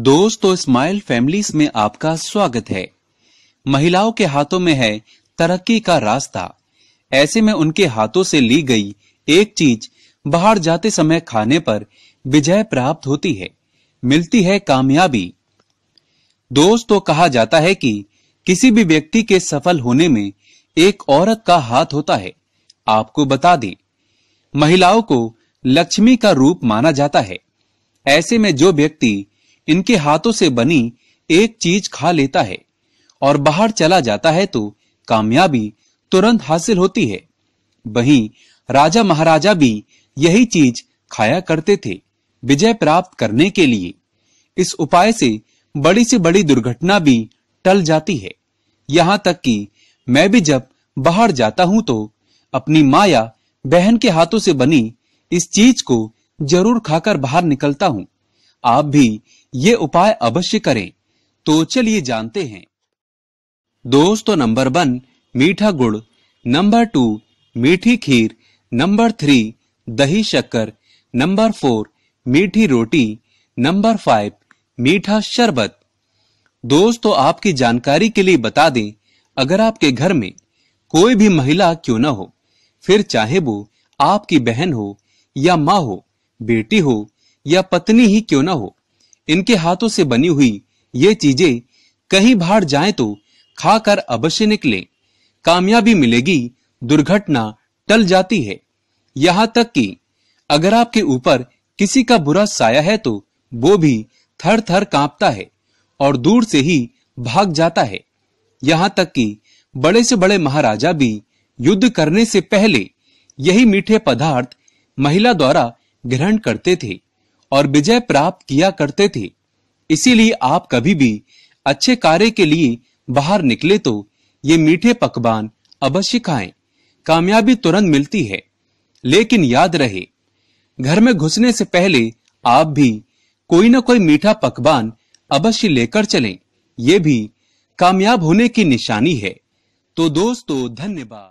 दोस्तों smile families में आपका स्वागत है महिलाओं के हाथों में है तरक्की का रास्ता ऐसे में उनके हाथों से ली गई एक चीज बाहर जाते समय खाने पर विजय प्राप्त होती है मिलती है कामयाबी दोस्तों कहा जाता है कि किसी भी व्यक्ति के सफल होने में एक औरत का हाथ होता है आपको बता दें महिलाओं को लक्ष्मी का रूप माना जाता है ऐसे में जो व्यक्ति इनके हाथों से बनी एक चीज खा लेता है और बाहर चला जाता है तो कामयाबी तुरंत हासिल होती है वहीं राजा महाराजा भी यही चीज खाया करते थे विजय प्राप्त करने के लिए इस उपाय से बड़ी से बड़ी दुर्घटना भी टल जाती है यहाँ तक कि मैं भी जब बाहर जाता हूं तो अपनी माया बहन के हाथों से बनी इस चीज को जरूर खाकर बाहर निकलता हूं आप भी ये उपाय अवश्य करें तो चलिए जानते हैं दोस्तों नंबर वन मीठा गुड़ नंबर टू मीठी खीर नंबर थ्री दही शक्कर नंबर फोर मीठी रोटी नंबर फाइव मीठा शरबत दोस्तों आपकी जानकारी के लिए बता दें अगर आपके घर में कोई भी महिला क्यों ना हो फिर चाहे वो आपकी बहन हो या माँ हो बेटी हो या पत्नी ही क्यों ना हो इनके हाथों से बनी हुई ये चीजें कहीं बाहर जाए तो खाकर अवश्य निकले कामयाबी मिलेगी दुर्घटना टल जाती है यहाँ तक कि अगर आपके ऊपर किसी का बुरा साया है तो वो भी थर थर कांपता है और दूर से ही भाग जाता है यहाँ तक कि बड़े से बड़े महाराजा भी युद्ध करने से पहले यही मीठे पदार्थ महिला द्वारा ग्रहण करते थे और विजय प्राप्त किया करते थे इसीलिए आप कभी भी अच्छे कार्य के लिए बाहर निकले तो ये मीठे पकवान अवश्य खाएं कामयाबी तुरंत मिलती है लेकिन याद रहे घर में घुसने से पहले आप भी कोई ना कोई मीठा पकवान अवश्य लेकर चलें ये भी कामयाब होने की निशानी है तो दोस्तों धन्यवाद